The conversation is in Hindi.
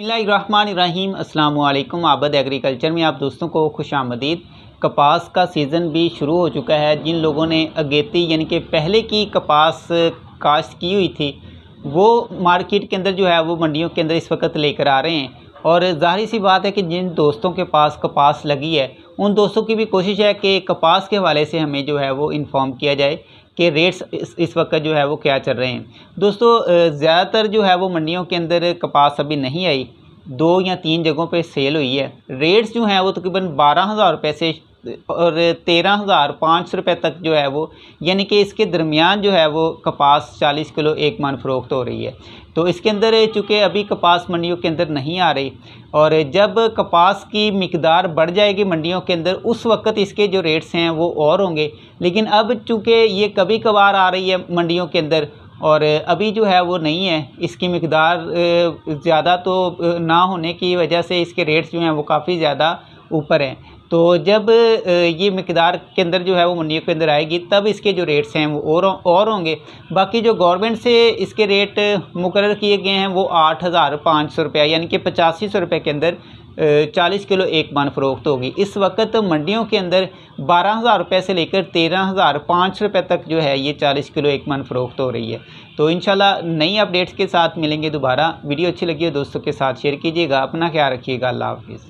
रहीम अस्सलाम वालेकुम आबद एग्रीकल्चर में आप दोस्तों को खुश आमदीद कपास का सीज़न भी शुरू हो चुका है जिन लोगों ने अगेती यानी कि पहले की कपास काश्त की हुई थी वो मार्केट के अंदर जो है वो मंडियों के अंदर इस वक्त लेकर आ रहे हैं और जाहिर सी बात है कि जिन दोस्तों के पास कपास लगी है उन दोस्तों की भी कोशिश है कि कपास के हवाले से हमें जो है वो इन्फॉर्म किया जाए कि रेट्स इस, इस वक्त जो है वो क्या चल रहे हैं दोस्तों ज़्यादातर जो है वो मंडियों के अंदर कपास अभी नहीं आई दो या तीन जगहों पे सेल हुई है रेट्स जो हैं वो तकरीबन बारह हज़ार रुपये से और तेरह हज़ार पाँच सौ रुपये तक जो है वो यानी कि इसके दरमियान जो है वो कपास चालीस किलो एक मन फ़रोख्त हो रही है तो इसके अंदर चूँकि अभी कपास मंडियों के अंदर नहीं आ रही और जब कपास की मकदार बढ़ जाएगी मंडियों के अंदर उस वक्त इसके जो रेट्स हैं वो और होंगे लेकिन अब चूँकि ये कभी कभार आ रही है मंडियों के अंदर और अभी जो है वो नहीं है इसकी मकदार ज़्यादा तो ना होने की वजह से इसके रेट्स जो हैं वो काफ़ी ज़्यादा ऊपर हैं तो जब ये मकदार के अंदर जो है वो मंडियों के अंदर आएगी तब इसके जो रेट्स हैं वो और और होंगे बाकी जो गवर्नमेंट से इसके रेट मुकर किए गए हैं वो आठ हज़ार पाँच सौ रुपया यानी कि पचासी सौ रुपये के अंदर चालीस किलो एक मान फ़रोख्त होगी इस वक्त मंडियों के अंदर बारह हज़ार रुपये से लेकर तेरह हज़ार पाँच रुपये तक जो है ये चालीस किलो एक मान फ़रोख्त हो रही है तो इन नई अपडेट्स के साथ मिलेंगे दोबारा वीडियो अच्छी लगी हो दोस्तों के साथ शेयर कीजिएगा अपना ख्याल रखिएगा अल्लाह हाफिज़